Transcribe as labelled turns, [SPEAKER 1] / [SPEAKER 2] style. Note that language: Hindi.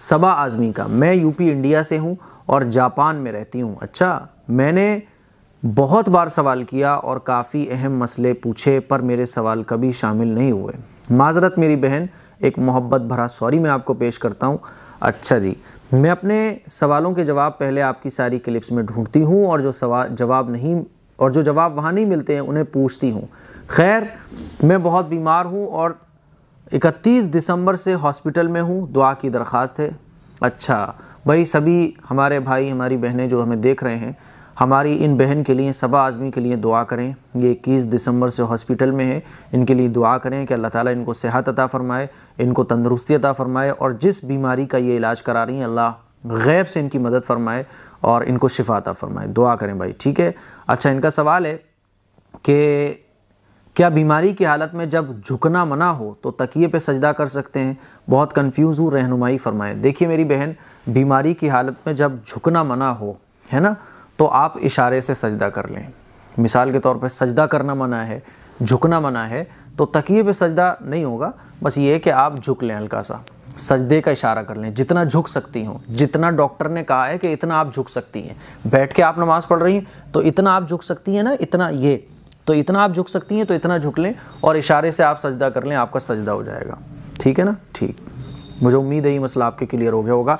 [SPEAKER 1] सबा आज़मी का मैं यूपी इंडिया से हूँ और जापान में रहती हूँ अच्छा मैंने बहुत बार सवाल किया और काफ़ी अहम मसले पूछे पर मेरे सवाल कभी शामिल नहीं हुए माजरत मेरी बहन एक मोहब्बत भरा सॉरी मैं आपको पेश करता हूँ अच्छा जी मैं अपने सवालों के जवाब पहले आपकी सारी क्लिप्स में ढूंढती हूँ और जो सवाल जवाब नहीं और जो जवाब वहाँ नहीं मिलते हैं उन्हें पूछती हूँ खैर मैं बहुत बीमार हूँ और इकतीस दिसंबर से हॉस्पिटल में हूँ दुआ की दरख्वास्त है अच्छा भाई सभी हमारे भाई हमारी बहनें जो हमें देख रहे हैं हमारी इन बहन के लिए सबा आज़मी के लिए दुआ करें ये इक्कीस दिसंबर से हॉस्पिटल में है इनके लिए दुआ करें कि अल्लाह ताला इनको सेहत अता फ़रमाए इनको तंदरुस्ती अता फ़रमाए और जिस बीमारी का ये इलाज करा रही हैं अल्लाह गैब से इनकी मदद फ़रमाए और इनको शिफा अता फ़रमाए दुआ करें भाई ठीक है अच्छा इनका सवाल है कि क्या बीमारी की हालत में जब झुकना मना हो तो तकिए पे सजदा कर सकते हैं बहुत कंफ्यूज हूँ रहनुमाई फरमाएं देखिए मेरी बहन बीमारी की हालत में जब झुकना मना हो है ना तो आप इशारे से सजदा कर लें मिसाल के तौर पर सजदा करना मना है झुकना मना है तो तकिए पे सजदा नहीं होगा बस ये है कि आप झुक लें हल्का सा सजदे का इशारा कर लें जितना झुक सकती हूँ जितना डॉक्टर ने कहा है कि इतना आप झुक सकती हैं बैठ के आप नमाज़ पढ़ रही हैं तो इतना आप झुक सकती हैं ना इतना ये तो इतना आप झुक सकती हैं तो इतना झुक लें और इशारे से आप सजदा कर लें आपका सजदा हो जाएगा ठीक है ना ठीक मुझे उम्मीद है ये मसला आपके क्लियर हो गया होगा